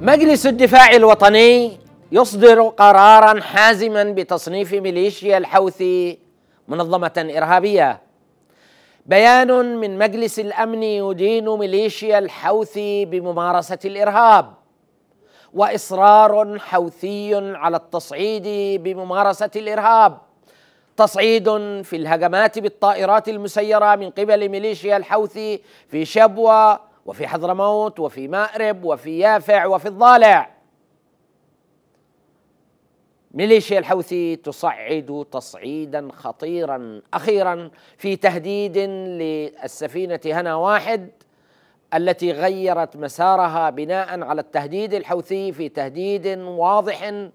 مجلس الدفاع الوطني يصدر قرارا حازما بتصنيف ميليشيا الحوثي منظمه ارهابيه بيان من مجلس الامن يدين ميليشيا الحوثي بممارسه الارهاب واصرار حوثي على التصعيد بممارسه الارهاب تصعيد في الهجمات بالطائرات المسيره من قبل ميليشيا الحوثي في شبوه وفي حضرموت وفي مأرب وفي يافع وفي الضالع ميليشيا الحوثي تصعد تصعيدا خطيرا اخيرا في تهديد للسفينه هنا واحد التي غيرت مسارها بناء على التهديد الحوثي في تهديد واضح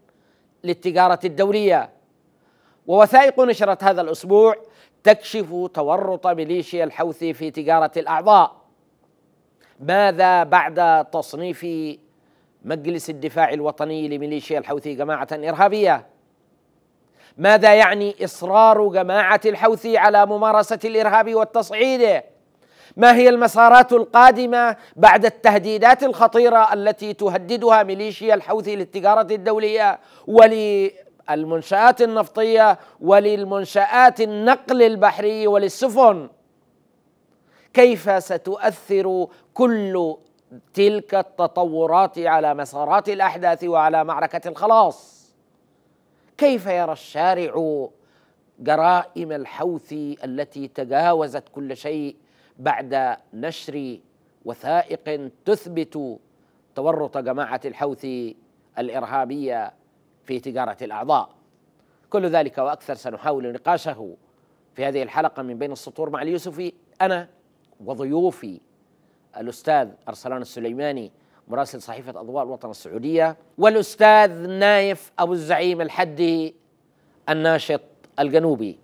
للتجاره الدوليه ووثائق نشرت هذا الاسبوع تكشف تورط ميليشيا الحوثي في تجاره الاعضاء ماذا بعد تصنيف مجلس الدفاع الوطني لميليشيا الحوثي جماعة إرهابية؟ ماذا يعني إصرار جماعة الحوثي على ممارسة الإرهاب والتصعيد؟ ما هي المسارات القادمة بعد التهديدات الخطيرة التي تهددها ميليشيا الحوثي للتجارة الدولية وللمنشآت النفطية وللمنشآت النقل البحري وللسفن؟ كيف ستؤثر كل تلك التطورات على مسارات الاحداث وعلى معركه الخلاص كيف يرى الشارع جرائم الحوث التي تجاوزت كل شيء بعد نشر وثائق تثبت تورط جماعه الحوث الارهابيه في تجاره الاعضاء كل ذلك واكثر سنحاول نقاشه في هذه الحلقه من بين السطور مع اليوسفي انا وضيوفي الأستاذ أرسلان السليماني مراسل صحيفة أضواء الوطن السعودية والأستاذ نايف أبو الزعيم الحدي الناشط الجنوبي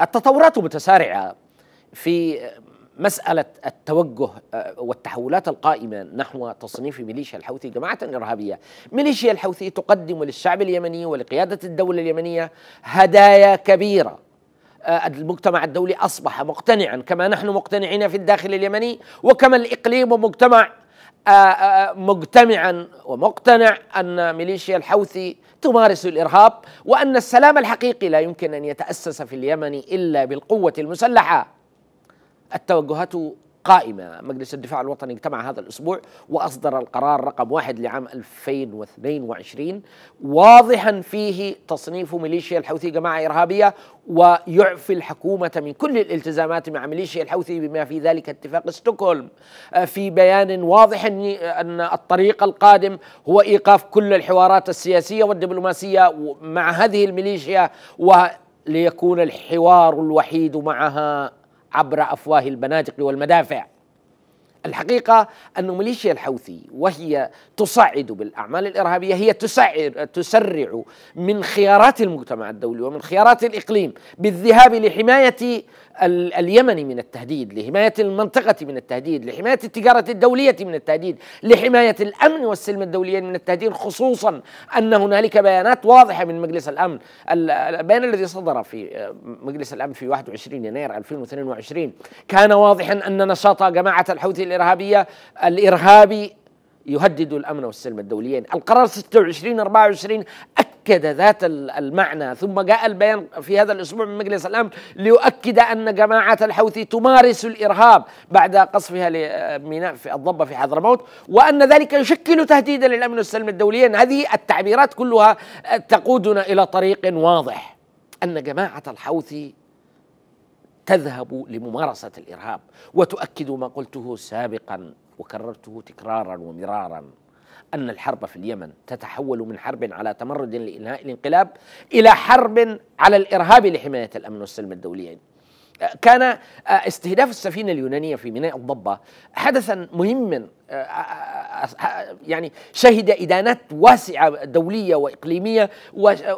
التطورات متسارعة في مسألة التوجه آه، والتحولات القائمة نحو تصنيف ميليشيا الحوثي جماعة إرهابية ميليشيا الحوثي تقدم للشعب اليمني ولقيادة الدولة اليمنية هدايا كبيرة آه، المجتمع الدولي أصبح مقتنعا كما نحن مقتنعين في الداخل اليمني وكما الإقليم مجتمع آه، آه، مجتمعا ومقتنع أن ميليشيا الحوثي تمارس الإرهاب وأن السلام الحقيقي لا يمكن أن يتأسس في اليمن إلا بالقوة المسلحة التوجهات قائمة مجلس الدفاع الوطني اجتمع هذا الأسبوع وأصدر القرار رقم واحد لعام 2022 واضحا فيه تصنيف ميليشيا الحوثي جماعة إرهابية ويعفي الحكومة من كل الالتزامات مع ميليشيا الحوثي بما في ذلك اتفاق ستوكهولم آه، في بيان واضح أن الطريق القادم هو إيقاف كل الحوارات السياسية والدبلوماسية مع هذه الميليشيا و ليكون الحوار الوحيد معها عبر أفواه البنادق والمدافع الحقيقة أن ميليشيا الحوثي وهي تصعد بالأعمال الإرهابية هي تسعر تسرع من خيارات المجتمع الدولي ومن خيارات الإقليم بالذهاب لحماية اليمني من التهديد لحماية المنطقة من التهديد لحماية التجارة الدولية من التهديد لحماية الأمن والسلم الدوليين من التهديد خصوصا أن هنالك بيانات واضحة من مجلس الأمن البيان الذي صدر في آه، مجلس الأمن في 21 يناير 2022 كان واضحا أن نشاط جماعة الحوثي الإرهابية الإرهابي يهدد الأمن والسلم الدوليين القرار 26 24 اكد ذات المعنى ثم جاء البيان في هذا الأسبوع من مجلس الأمن ليؤكد أن جماعة الحوثي تمارس الإرهاب بعد قصفها لميناء في الضبة في حضرموت وأن ذلك يشكل تهديدا للأمن والسلم الدوليا هذه التعبيرات كلها تقودنا إلى طريق واضح أن جماعة الحوثي تذهب لممارسة الإرهاب وتؤكد ما قلته سابقا وكررته تكرارا ومرارا أن الحرب في اليمن تتحول من حرب على تمرد لإنهاء الانقلاب إلى حرب على الإرهاب لحماية الأمن والسلم الدوليين كان آه، استهداف السفينة اليونانية في ميناء الضبة حدثا مهما آه، آه، يعني شهد إدانات واسعة دولية وإقليمية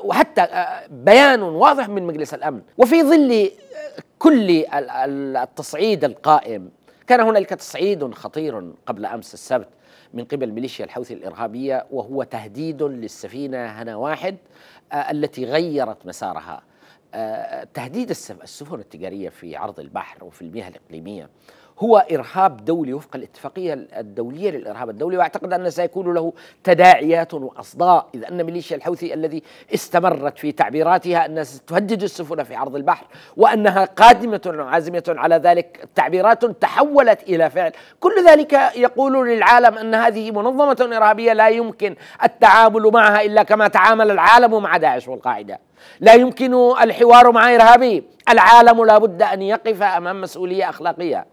وحتى بيان واضح من مجلس الأمن وفي ظل كل التصعيد القائم كان هنالك تصعيد خطير قبل أمس السبت من قبل ميليشيا الحوثي الإرهابية وهو تهديد للسفينة هنا واحد آه، التي غيرت مسارها آه، تهديد السفن التجارية في عرض البحر وفي المياه الإقليمية هو إرهاب دولي وفق الاتفاقية الدولية للإرهاب الدولي وأعتقد أن سيكون له تداعيات وأصداء إذ أن ميليشيا الحوثي الذي استمرت في تعبيراتها أنها ستهدد السفن في عرض البحر وأنها قادمة عازمة على ذلك تعبيرات تحولت إلى فعل كل ذلك يقول للعالم أن هذه منظمة إرهابية لا يمكن التعامل معها إلا كما تعامل العالم مع داعش والقاعدة لا يمكن الحوار مع إرهابي العالم لا بد أن يقف أمام مسؤولية أخلاقية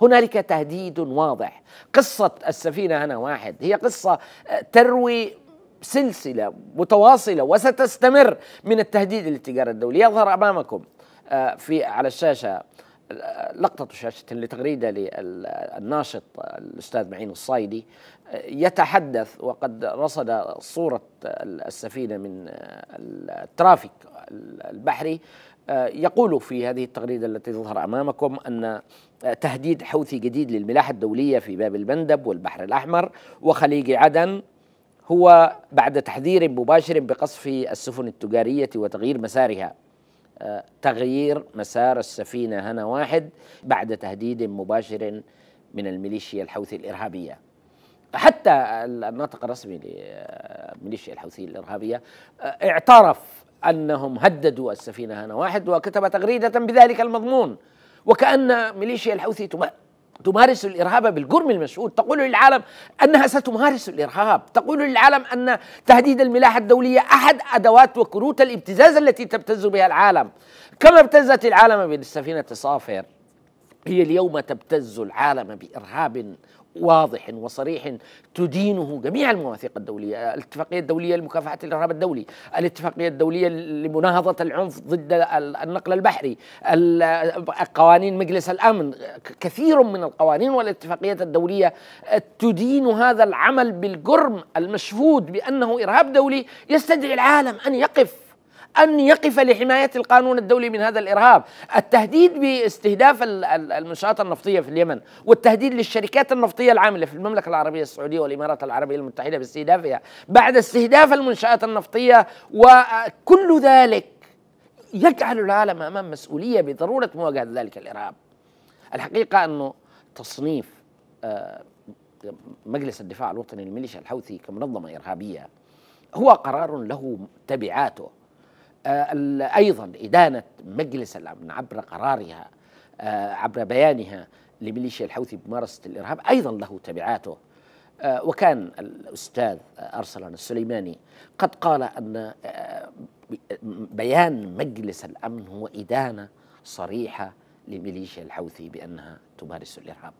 هنالك تهديد واضح قصة السفينة هنا واحد هي قصة آه، تروي سلسلة متواصلة وستستمر من التهديد للتجارة الدولية يظهر أمامكم آه، في على الشاشة لقطة شاشة لتغريدة للناشط الأستاذ معين الصايدي يتحدث وقد رصد صورة السفينة من الترافيك البحري يقول في هذه التغريدة التي تظهر أمامكم أن تهديد حوثي جديد للملاحة الدولية في باب المندب والبحر الأحمر وخليج عدن هو بعد تحذير مباشر بقصف السفن التجارية وتغيير مسارها تغيير مسار السفينة هنا واحد بعد تهديد مباشر من الميليشيا الحوثي الإرهابية حتى الناطق الرسمي لميليشيا الحوثي الإرهابية اعترف أنهم هددوا السفينة هنا واحد وكتب تغريدة بذلك المضمون وكأن ميليشيا الحوثي تمارس الارهاب بالجرم المشهود، تقول للعالم انها ستمارس الارهاب، تقول للعالم ان تهديد الملاحه الدوليه احد ادوات وكروت الابتزاز التي تبتز بها العالم، كما ابتزت العالم بالسفينه صافر هي اليوم تبتز العالم بارهاب واضح وصريح تدينه جميع المواثيق الدولية الاتفاقية الدولية لمكافحة الإرهاب الدولي الاتفاقية الدولية لمناهضة العنف ضد النقل البحري قوانين مجلس الأمن كثير من القوانين والاتفاقيات الدولية تدين هذا العمل بالجرم المشهود بأنه إرهاب دولي يستدعي العالم أن يقف أن يقف لحماية القانون الدولي من هذا الإرهاب التهديد باستهداف المنشآت النفطية في اليمن والتهديد للشركات النفطية العاملة في المملكة العربية السعودية والإمارات العربية المتحدة باستهدافها بعد استهداف المنشآت النفطية وكل ذلك يجعل العالم أمام مسؤولية بضرورة مواجهة ذلك الإرهاب الحقيقة أنه تصنيف آه، مجلس الدفاع الوطني الميليشيا الحوثي كمنظمة إرهابية هو قرار له تبعاته آه، أيضا إدانة مجلس الأمن عبر قرارها آه، عبر بيانها لميليشيا الحوثي بممارسة الإرهاب أيضا له تبعاته آه، وكان الأستاذ أرسلان السليماني قد قال أن بيان مجلس الأمن هو إدانة صريحة لميليشيا الحوثي بأنها تمارس الإرهاب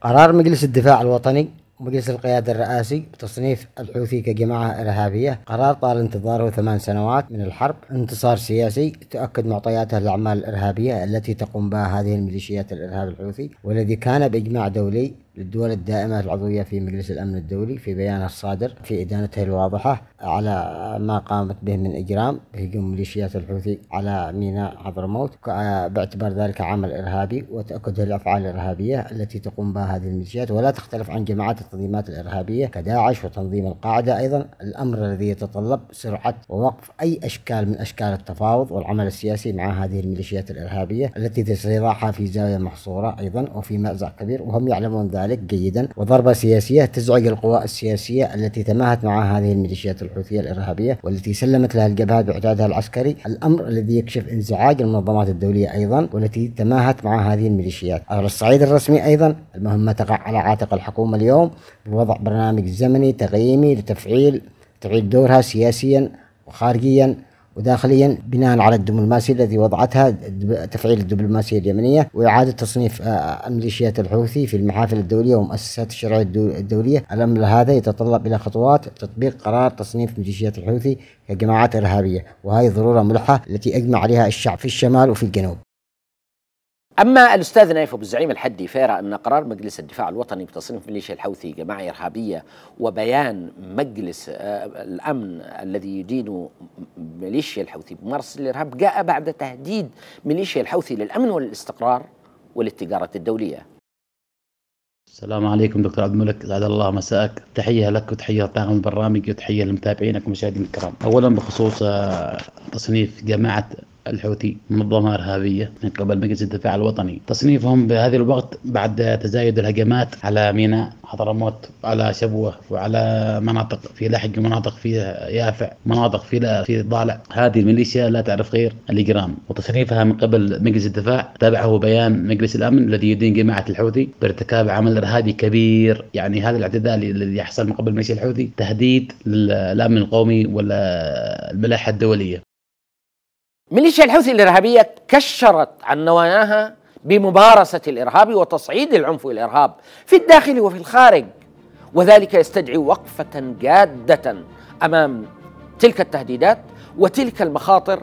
قرار مجلس الدفاع الوطني مجلس القيادة الرئاسي بتصنيف الحوثي كجماعة إرهابية قرار طال انتظاره ثمان سنوات من الحرب انتصار سياسي تؤكد معطياته الأعمال الإرهابية التي تقوم بها هذه الميليشيات الإرهاب الحوثي والذي كان بإجماع دولي للدول الدائمة العضوية في مجلس الأمن الدولي في بيانها الصادر في إدانته الواضحة على ما قامت به من إجرام بهجوم ميليشيات الحوثي على ميناء حضرموت باعتبار ذلك عمل إرهابي وتأكده الأفعال الإرهابية التي تقوم بها هذه الميليشيات ولا تختلف عن جماعات التنظيمات الإرهابية كداعش وتنظيم القاعدة أيضا الأمر الذي يتطلب سرعة ووقف أي أشكال من أشكال التفاوض والعمل السياسي مع هذه الميليشيات الإرهابية التي تستضاعها في زاوية محصورة أيضا وفي مأزق كبير وهم يعلمون ذلك ذلك جيدا وضربة سياسية تزعج القوى السياسية التي تماهت مع هذه الميليشيات الحوثية الإرهابية والتي سلمت لها الجبهة بإعدادها العسكري الأمر الذي يكشف انزعاج المنظمات الدولية أيضا والتي تماهت مع هذه الميليشيات على الصعيد الرسمي أيضا المهمة تقع على عاتق الحكومة اليوم بوضع برنامج زمني تقييمي لتفعيل تعيد دورها سياسيا وخارجيا وداخليا بناء على الدبلوماسية الذي وضعتها تفعيل الدبلوماسية اليمنية وإعادة تصنيف آه، الميليشيات الحوثي في المحافل الدولية ومؤسسات الشرعية الدولية الأمر هذا يتطلب إلى خطوات تطبيق قرار تصنيف ميليشيات الحوثي كجماعات إرهابية وهذه ضرورة ملحة التي أجمع عليها الشعب في الشمال وفي الجنوب أما الأستاذ نايف أبو الزعيم الحدي فيرى أن قرار مجلس الدفاع الوطني بتصنيف ميليشيا الحوثي جماعة إرهابية وبيان مجلس آه، الأمن الذي يدين ميليشيا الحوثي بممارسة الإرهاب جاء بعد تهديد ميليشيا الحوثي للأمن والاستقرار وللتجارة الدولية السلام عليكم دكتور عبد الملك سعد الله مساءك تحية لك وتحية طاقم البرنامج وتحية لمتابعينك ومشاهدينا الكرام أولا بخصوص آه، تصنيف جماعة الحوثي منظمة إرهابية من قبل مجلس الدفاع الوطني تصنيفهم بهذه الوقت بعد تزايد الهجمات على ميناء حضرموت على شبوة وعلى مناطق في لحج مناطق في يافع مناطق في في ضالع هذه الميليشيا لا تعرف غير الإجرام وتصنيفها من قبل مجلس الدفاع تابعه بيان مجلس الأمن الذي يدين جماعة الحوثي بارتكاب عمل إرهابي كبير يعني هذا الاعتداء الذي يحصل من قبل الميليشيا الحوثي تهديد للأمن القومي والملاحة الدولية ميليشيا الحوثي الارهابيه كشرت عن نواياها بممارسه الارهاب وتصعيد العنف والارهاب في الداخل وفي الخارج وذلك يستدعي وقفه جاده امام تلك التهديدات وتلك المخاطر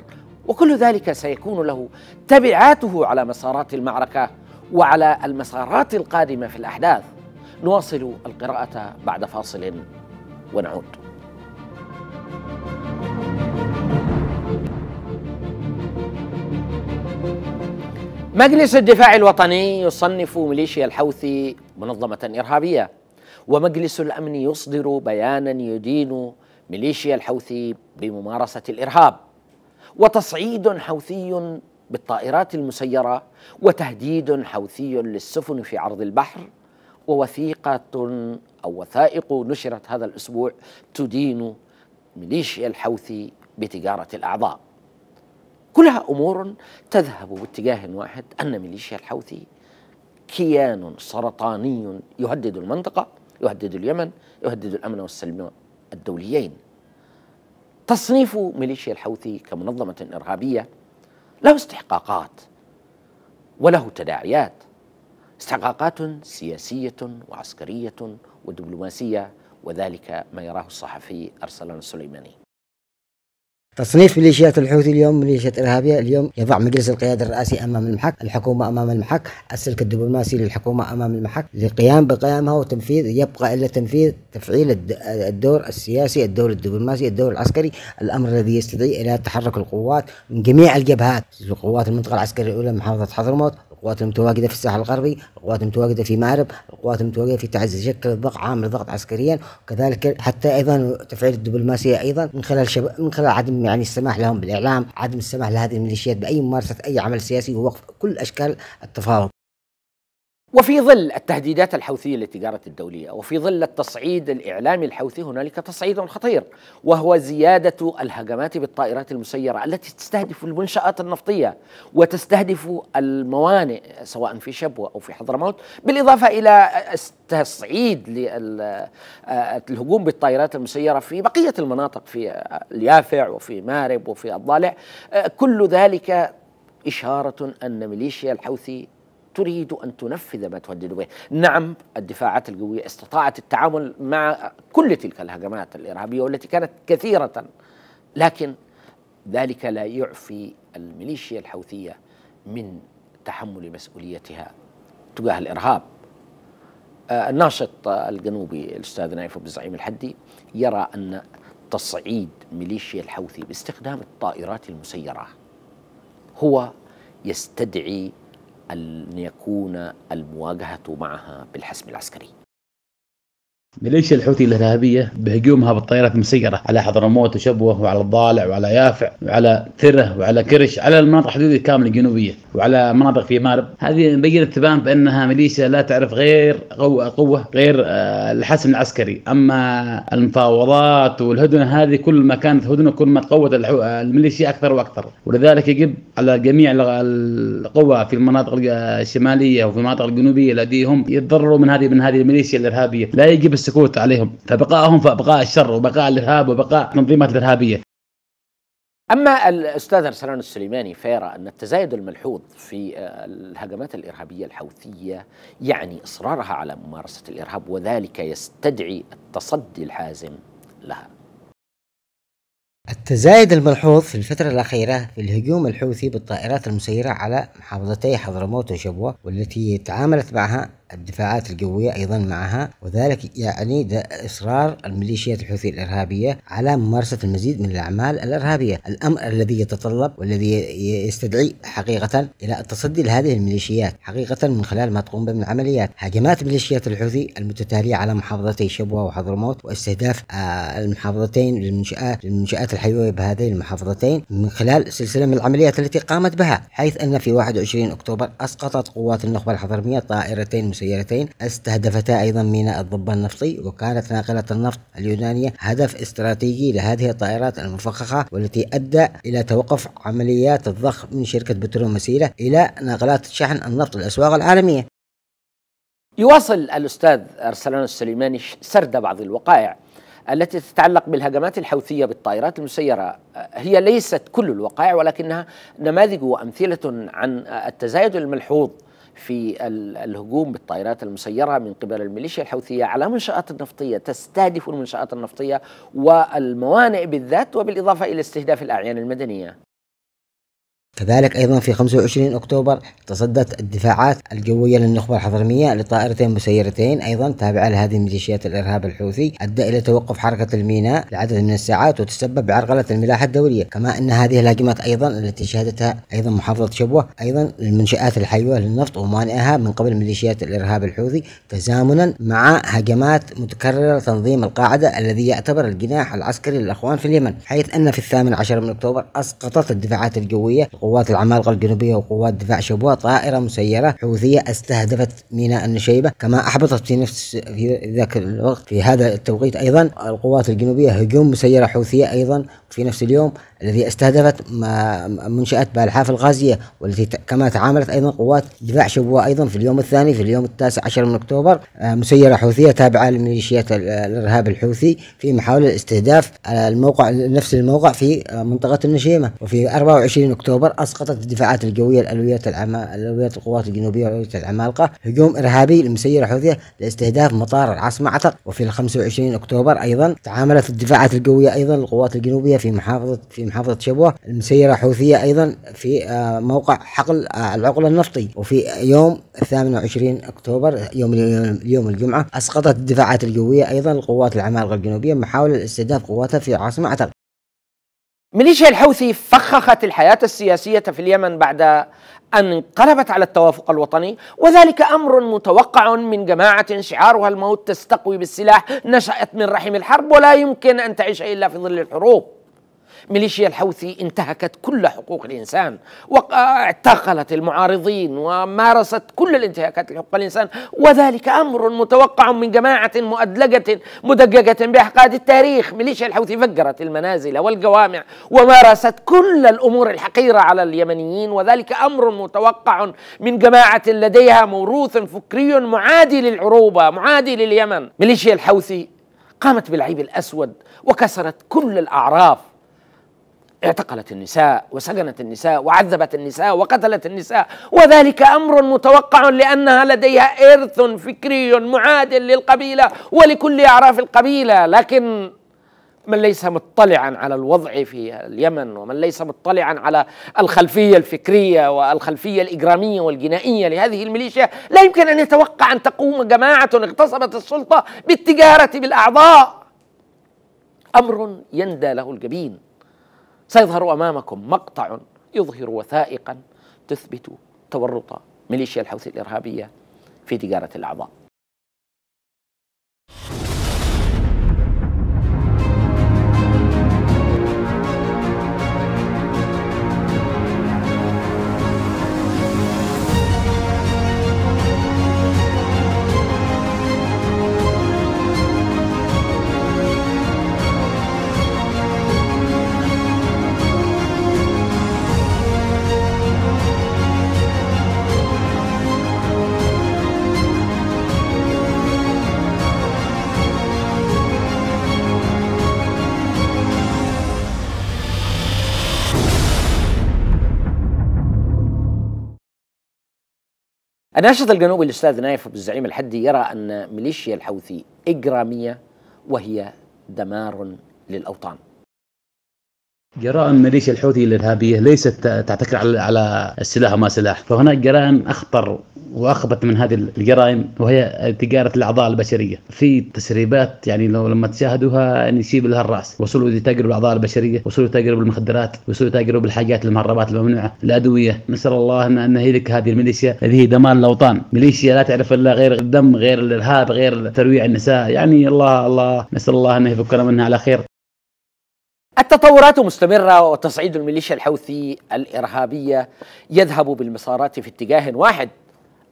وكل ذلك سيكون له تبعاته على مسارات المعركه وعلى المسارات القادمه في الاحداث نواصل القراءه بعد فاصل ونعود مجلس الدفاع الوطني يصنف ميليشيا الحوثي منظمة إرهابية ومجلس الأمن يصدر بيانا يدين ميليشيا الحوثي بممارسة الإرهاب وتصعيد حوثي بالطائرات المسيرة وتهديد حوثي للسفن في عرض البحر ووثيقة أو وثائق نشرت هذا الأسبوع تدين ميليشيا الحوثي بتجارة الأعضاء كلها أمور تذهب باتجاه واحد أن ميليشيا الحوثي كيان سرطاني يهدد المنطقة يهدد اليمن يهدد الأمن والسلم الدوليين تصنيف ميليشيا الحوثي كمنظمة إرهابية له استحقاقات وله تداعيات استحقاقات سياسية وعسكرية ودبلوماسية وذلك ما يراه الصحفي أرسلان السليماني تصنيف ميليشيات الحوثي اليوم ميليشيات إرهابية اليوم يضع مجلس القيادة الرئاسي أمام المحك الحكومة أمام المحك السلك الدبلوماسي للحكومة أمام المحك للقيام بقيامها وتنفيذ يبقى إلا تنفيذ تفعيل الدور السياسي الدور الدبلوماسي الدور العسكري الأمر الذي يستدعي إلى تحرك القوات من جميع الجبهات قوات المنطقة العسكرية الأولى محافظة حضرموت القوات المتواجدة في الساحل الغربي القوات المتواجدة في مأرب القوات المتواجدة في تعز شكل الضغط عامل ضغط عسكريا وكذلك حتى أيضا تفعيل الدبلوماسية أيضا من خلال شب... من خلال عدم يعني السماح لهم بالإعلام عدم السماح لهذه الميليشيات بأي ممارسة أي عمل سياسي ووقف كل أشكال التفاوض وفي ظل التهديدات الحوثية للتجارة الدولية وفي ظل التصعيد الإعلامي الحوثي هنالك تصعيد خطير وهو زيادة الهجمات بالطائرات المسيرة التي تستهدف المنشآت النفطية وتستهدف الموانئ سواء في شبوة أو في حضرموت بالإضافة إلى التصعيد للهجوم آه، بالطائرات المسيرة في بقية المناطق في اليافع وفي مارب وفي الضالع آه، كل ذلك إشارة أن ميليشيا الحوثي تريد أن تنفذ ما تهدد به نعم الدفاعات القوية استطاعت التعامل مع كل تلك الهجمات الإرهابية والتي كانت كثيرة لكن ذلك لا يعفي الميليشيا الحوثية من تحمل مسؤوليتها تجاه الإرهاب آه، الناشط الجنوبي الأستاذ نايف أبو زعيم الحدي يرى أن تصعيد ميليشيا الحوثي باستخدام الطائرات المسيرة هو يستدعي أن يكون المواجهة معها بالحسم العسكري ميليشيا الحوثي الارهابيه بهجومها بالطائرات المسيره على حضرموت وشبوه وعلى الضالع وعلى يافع وعلى ثره وعلى كرش على المناطق الحدوديه كامله الجنوبيه وعلى مناطق في مارب هذه بينت تبان بانها ميليشيا لا تعرف غير قوه غير آه، الحسم العسكري اما المفاوضات والهدنه هذه كل ما كانت هدنه كل ما تقوت آه، الميليشيا اكثر واكثر ولذلك يجب على جميع القوى في المناطق الشماليه وفي المناطق الجنوبيه لديهم هم يتضرروا من هذه من هذه الميليشيا الارهابيه لا يجب السكوت عليهم فبقائهم فبقاء الشر وبقاء الارهاب وبقاء تنظيمات الارهابيه اما الاستاذ ارسلان السليماني فيرى ان التزايد الملحوظ في آه، الهجمات الارهابيه الحوثيه يعني اصرارها على ممارسه الارهاب وذلك يستدعي التصدي الحازم لها. التزايد الملحوظ في الفترة الأخيرة في الهجوم الحوثي بالطائرات المسيرة على محافظتي حضرموت وشبوة والتي تعاملت معها الدفاعات الجوية أيضا معها وذلك يعني إصرار الميليشيات الحوثية الإرهابية على ممارسة المزيد من الأعمال الإرهابية الأمر الذي يتطلب والذي يستدعي حقيقة إلى التصدي لهذه الميليشيات حقيقة من خلال ما تقوم به من عمليات هجمات ميليشيات الحوثي المتتالية على محافظتي شبوة وحضرموت واستهداف آه، المحافظتين للمنشآت للمنشآت الحيوية بهذين المحافظتين من خلال سلسلة من العمليات التي قامت بها حيث أن في 21 أكتوبر أسقطت قوات النخبة الحضرمية طائرتين سيارتين استهدفتا أيضا ميناء الضبة النفطي وكانت ناقلة النفط اليونانية هدف استراتيجي لهذه الطائرات المفخخة والتي أدى إلى توقف عمليات الضخ من شركة بترول مسيلة إلى ناقلات شحن النفط للأسواق العالمية يواصل الأستاذ أرسلان السليماني سرد بعض الوقائع التي تتعلق بالهجمات الحوثية بالطائرات المسيرة هي ليست كل الوقائع ولكنها نماذج وأمثلة عن التزايد الملحوظ في الهجوم بالطائرات المسيرة من قبل الميليشيا الحوثية على منشآت النفطية تستهدف المنشآت النفطية والموانئ بالذات وبالإضافة إلى استهداف الأعيان المدنية كذلك أيضا في 25 أكتوبر تصدت الدفاعات الجوية للنخبة الحضرمية لطائرتين مسيرتين أيضا تابعة لهذه ميليشيات الإرهاب الحوثي أدى إلى توقف حركة الميناء لعدد من الساعات وتسبب بعرقلة الملاحة الدولية كما أن هذه الهجمات أيضا التي شهدتها أيضا محافظة شبوة أيضا المنشآت الحيوة للنفط ومانئها من قبل ميليشيات الإرهاب الحوثي تزامنا مع هجمات متكررة تنظيم القاعدة الذي يعتبر الجناح العسكري للأخوان في اليمن حيث أن في الثامن عشر من أكتوبر أسقطت الدفاعات الجوية قوات العمالقة الجنوبية وقوات دفاع شبوة طائرة مسيرة حوثية استهدفت ميناء النشيبة كما أحبطت في نفس في ذاك الوقت في هذا التوقيت أيضا القوات الجنوبية هجوم مسيرة حوثية أيضا في نفس اليوم الذي استهدفت منشأة بالحاف الغازية والتي كما تعاملت أيضا قوات دفاع شبوة أيضا في اليوم الثاني في اليوم التاسع عشر من أكتوبر آه، مسيرة حوثية تابعة لميليشيات الإرهاب الحوثي في محاولة استهداف آه، الموقع نفس الموقع في آه، منطقة النشيمة وفي 24 أكتوبر أسقطت الدفاعات الجوية الألويات العما... الألويات القوات الجنوبية وألوية العمالقة هجوم إرهابي لمسيرة حوثية لاستهداف مطار العاصمة عتق وفي 25 أكتوبر أيضا تعاملت الدفاعات الجوية أيضا القوات الجنوبية في محافظة في محافظة شبوة المسيرة حوثية أيضا في آه، موقع حقل آه، العقل النفطي وفي يوم 28 أكتوبر يوم يوم الجمعة أسقطت الدفاعات الجوية أيضا القوات العمالقة الجنوبية محاولة لاستهداف قواتها في عاصمة عتق ميليشيا الحوثي فخخت الحياة السياسية في اليمن بعد أن انقلبت على التوافق الوطني وذلك أمر متوقع من جماعة شعارها الموت تستقوي بالسلاح نشأت من رحم الحرب ولا يمكن أن تعيش إلا في ظل الحروب ميليشيا الحوثي انتهكت كل حقوق الإنسان واعتقلت المعارضين ومارست كل الانتهاكات لحقوق الإنسان وذلك أمر متوقع من جماعة مؤدلجة مدققة بأحقاد التاريخ ميليشيا الحوثي فجرت المنازل والجوامع ومارست كل الأمور الحقيرة على اليمنيين وذلك أمر متوقع من جماعة لديها موروث فكري معادي للعروبة معادي لليمن ميليشيا الحوثي قامت بالعيب الأسود وكسرت كل الأعراف اعتقلت النساء وسجنت النساء وعذبت النساء وقتلت النساء وذلك امر متوقع لانها لديها ارث فكري معاد للقبيله ولكل اعراف القبيله لكن من ليس مطلعا على الوضع في اليمن ومن ليس مطلعا على الخلفيه الفكريه والخلفيه الاجراميه والجنائيه لهذه الميليشيا لا يمكن ان يتوقع ان تقوم جماعه اغتصبت السلطه بالتجاره بالاعضاء امر يندى له الجبين سيظهر امامكم مقطع يظهر وثائقا تثبت تورط ميليشيا الحوثي الارهابيه في تجاره الاعضاء الناشط الجنوبي الاستاذ نايف ابو الزعيم الحدي يرى ان ميليشيا الحوثي اجراميه وهي دمار للاوطان جرائم ميليشيا الحوثي الارهابيه ليست تعتكر على السلاح وما سلاح، فهناك جرائم اخطر واخبث من هذه الجرائم وهي تجاره الاعضاء البشريه، في تسريبات يعني لو لما تشاهدوها يعني يشيب لها الراس، وصلوا لتجرب الاعضاء البشريه، وصلوا تجرب المخدرات، وصلوا تجرب الحاجات المهربات الممنوعه، الادويه، نسال الله ان نهلك هذه الميليشيا هذه هي الاوطان، ميليشيا لا تعرف الا غير الدم، غير الارهاب، غير ترويع النساء، يعني الله الله نسال الله ان يفكنا منها على خير. التطورات مستمرة وتصعيد الميليشيا الحوثي الإرهابية يذهب بالمسارات في اتجاه واحد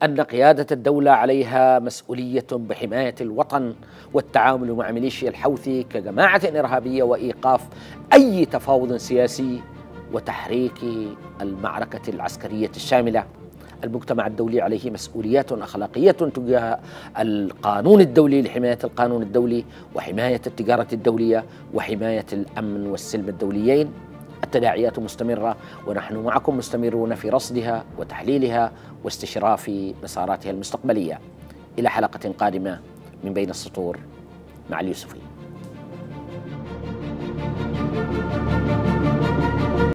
أن قيادة الدولة عليها مسؤولية بحماية الوطن والتعامل مع ميليشيا الحوثي كجماعة إرهابية وإيقاف أي تفاوض سياسي وتحريك المعركة العسكرية الشاملة المجتمع الدولي عليه مسؤوليات أخلاقية تجاه القانون الدولي لحماية القانون الدولي وحماية التجارة الدولية وحماية الأمن والسلم الدوليين التداعيات مستمرة ونحن معكم مستمرون في رصدها وتحليلها واستشراف مساراتها المستقبلية إلى حلقة قادمة من بين السطور مع اليوسفي thank you